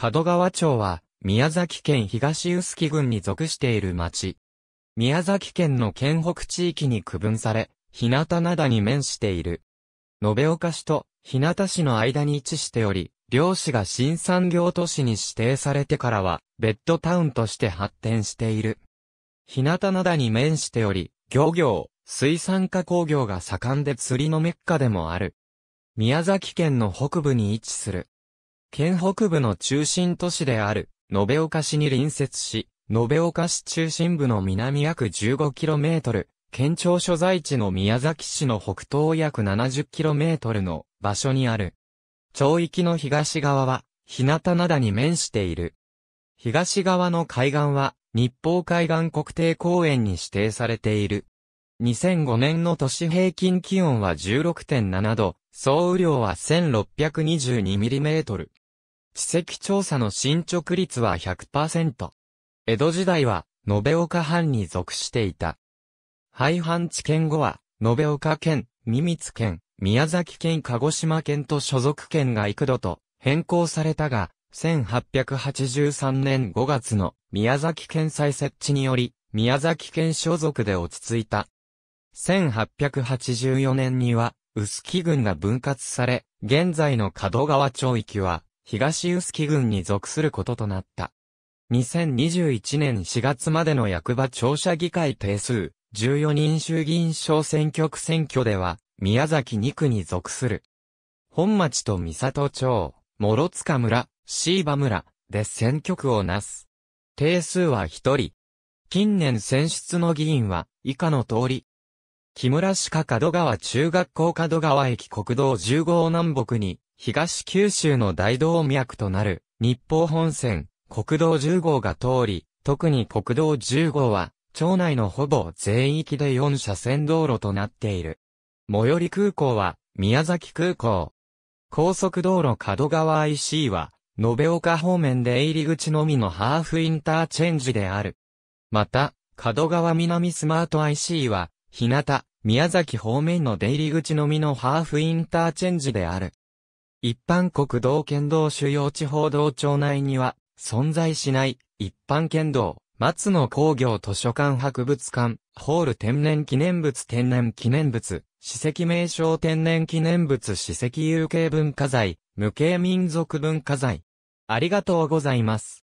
門川町は、宮崎県東臼杵郡に属している町。宮崎県の県北地域に区分され、日向灘に面している。延岡市と日向市の間に位置しており、漁師が新産業都市に指定されてからは、ベッドタウンとして発展している。日向灘に面しており、漁業、水産加工業が盛んで釣りのメッカでもある。宮崎県の北部に位置する。県北部の中心都市である、延岡市に隣接し、延岡市中心部の南約 15km、県庁所在地の宮崎市の北東約 70km の場所にある。町域の東側は、日向灘に面している。東側の海岸は、日報海岸国定公園に指定されている。2005年の都市平均気温は16.7度、総雨量は 1622mm。地籍調査の進捗率は100%。江戸時代は、延岡藩に属していた。廃藩置県後は、延岡県、三光県、宮崎県鹿児島県と所属県が幾度と変更されたが、1883年5月の宮崎県再設置により、宮崎県所属で落ち着いた。1884年には、薄木郡が分割され、現在の門川町域は、東薄木郡に属することとなった。2021年4月までの役場庁舎議会定数、14人衆議院小選挙区選挙では、宮崎2区に属する。本町と三里町、諸塚村、椎葉村で選挙区をなす。定数は1人。近年選出の議員は以下の通り、木村市下門川中学校門川駅国道10号南北に、東九州の大動脈となる、日報本線、国道10号が通り、特に国道10号は、町内のほぼ全域で4車線道路となっている。最寄り空港は、宮崎空港。高速道路門川 IC は、延岡方面で入り口のみのハーフインターチェンジである。また、門川南スマート IC は、日向、宮崎方面の出入り口のみのハーフインターチェンジである。一般国道県道主要地方道庁内には、存在しない、一般県道、松野工業図書館博物館、ホール天然記念物天然記念物、史跡名称天然記念物史跡有形文化財、無形民族文化財。ありがとうございます。